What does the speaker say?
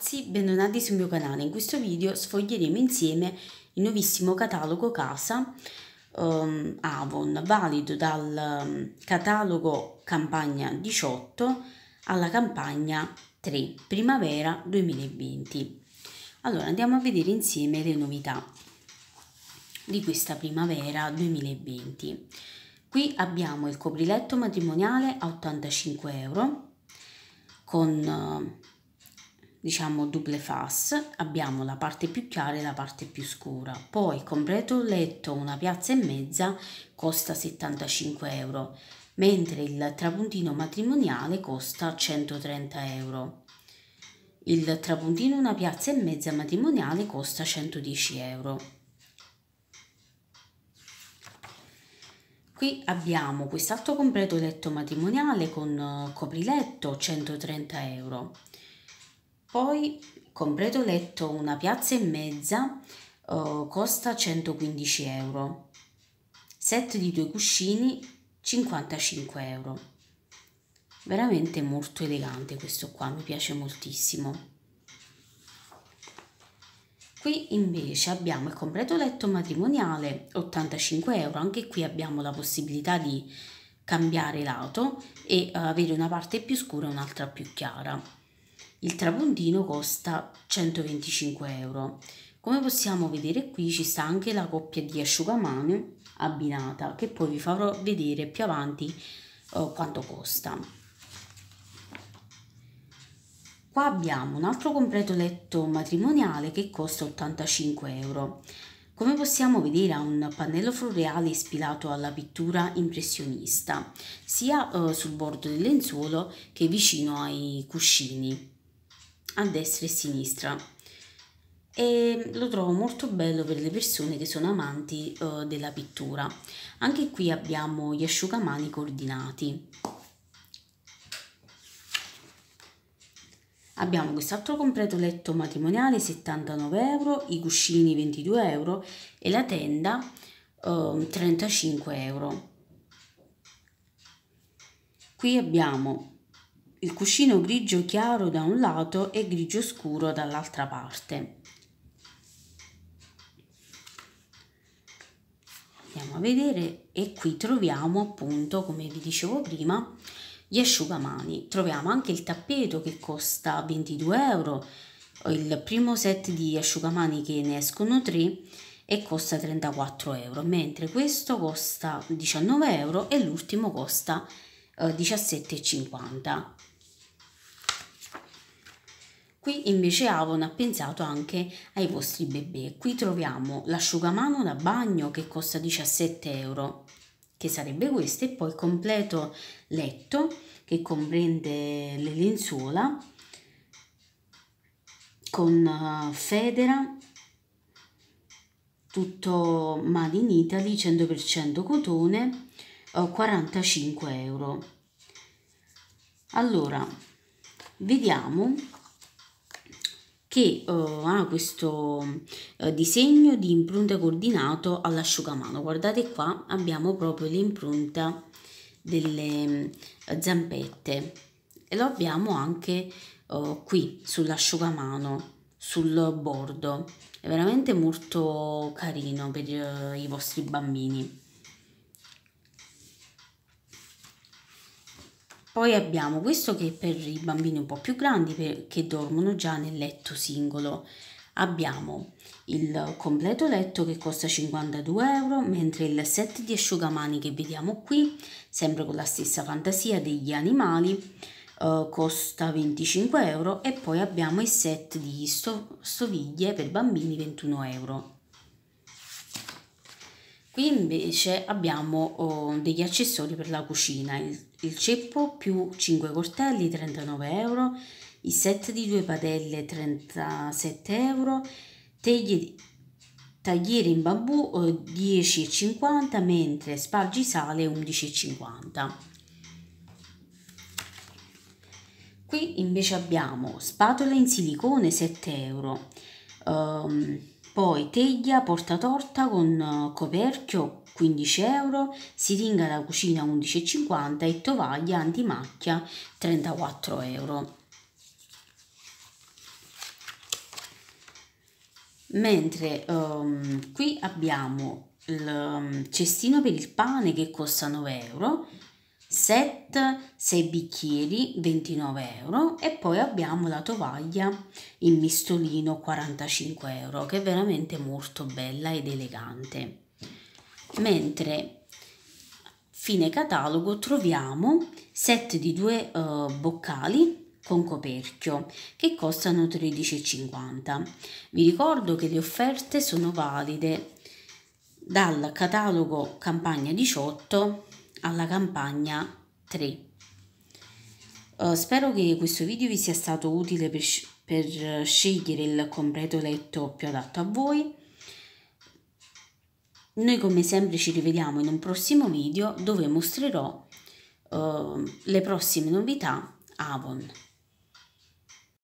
ragazzi, bentornati sul mio canale. In questo video sfoglieremo insieme il nuovissimo catalogo casa um, Avon, valido dal um, catalogo campagna 18 alla campagna 3, primavera 2020. Allora andiamo a vedere insieme le novità di questa primavera 2020. Qui abbiamo il copriletto matrimoniale a 85 euro con... Uh, diciamo double face abbiamo la parte più chiara e la parte più scura poi completo letto una piazza e mezza costa 75 euro mentre il trapuntino matrimoniale costa 130 euro il trapuntino una piazza e mezza matrimoniale costa 110 euro Qui abbiamo quest'altro completo letto matrimoniale con copriletto 130 euro. Poi, completo letto, una piazza e mezza eh, costa 115 euro. Set di due cuscini 55 euro. Veramente molto elegante questo qua, mi piace moltissimo. Qui invece abbiamo il completo letto matrimoniale 85 euro, anche qui abbiamo la possibilità di cambiare lato e eh, avere una parte più scura e un'altra più chiara. Il trapuntino costa 125 euro. Come possiamo vedere qui ci sta anche la coppia di asciugamano abbinata che poi vi farò vedere più avanti eh, quanto costa. Qua abbiamo un altro completo letto matrimoniale che costa 85 euro. Come possiamo vedere ha un pannello floreale ispirato alla pittura impressionista, sia eh, sul bordo del lenzuolo che vicino ai cuscini a destra e a sinistra e lo trovo molto bello per le persone che sono amanti eh, della pittura. Anche qui abbiamo gli asciugamani coordinati. Abbiamo quest'altro completo letto matrimoniale 79 euro, i cuscini 22 euro e la tenda eh, 35 euro. Qui abbiamo il cuscino grigio chiaro da un lato e grigio scuro dall'altra parte. Andiamo a vedere e qui troviamo appunto, come vi dicevo prima, gli asciugamani. Troviamo anche il tappeto che costa 22 euro, il primo set di asciugamani che ne escono 3 e costa 34 euro, mentre questo costa 19 euro e l'ultimo costa 17,50 eh, Qui invece Avon ha pensato anche ai vostri bebè. Qui troviamo l'asciugamano da bagno che costa 17 euro, che sarebbe questo, e poi il completo letto che comprende le lenzuola con eh, federa, tutto made in Italy, 100% cotone, 45 eh, euro. Allora, vediamo che uh, ha questo uh, disegno di impronta coordinato all'asciugamano. Guardate qua abbiamo proprio l'impronta delle uh, zampette e lo abbiamo anche qui sull'asciugamano, sul bordo. È veramente molto carino per i vostri bambini. Poi abbiamo questo che è per i bambini un po' più grandi che dormono già nel letto singolo. Abbiamo il completo letto che costa 52 euro, mentre il set di asciugamani che vediamo qui, sempre con la stessa fantasia degli animali, eh, costa 25 euro e poi abbiamo il set di stoviglie per bambini 21 euro. Qui invece abbiamo oh, degli accessori per la cucina, il il ceppo più 5 coltelli 39 euro, il set di due padelle 37 euro, teglie, tagliere in bambù 10,50 eh, mentre spargi sale 11,50. Qui invece abbiamo spatole in silicone 7 euro, um, poi teglia porta torta con eh, coperchio 15 euro, siringa da cucina 11,50 e tovaglia antimacchia 34 euro. Mentre um, qui abbiamo il ehm, cestino per il pane che costa 9 euro, set 6 bicchieri 29 euro e poi abbiamo la tovaglia in mistolino 45 euro che è veramente molto bella ed elegante mentre fine catalogo troviamo set di due uh, boccali con coperchio che costano 13,50 vi ricordo che le offerte sono valide dal catalogo campagna 18 alla campagna 3. Uh, eh, spero che questo video vi sia stato utile per, per scegliere il completo letto più adatto a voi. Noi come sempre ci rivediamo in un prossimo video dove mostrerò uh, le prossime novità Avon.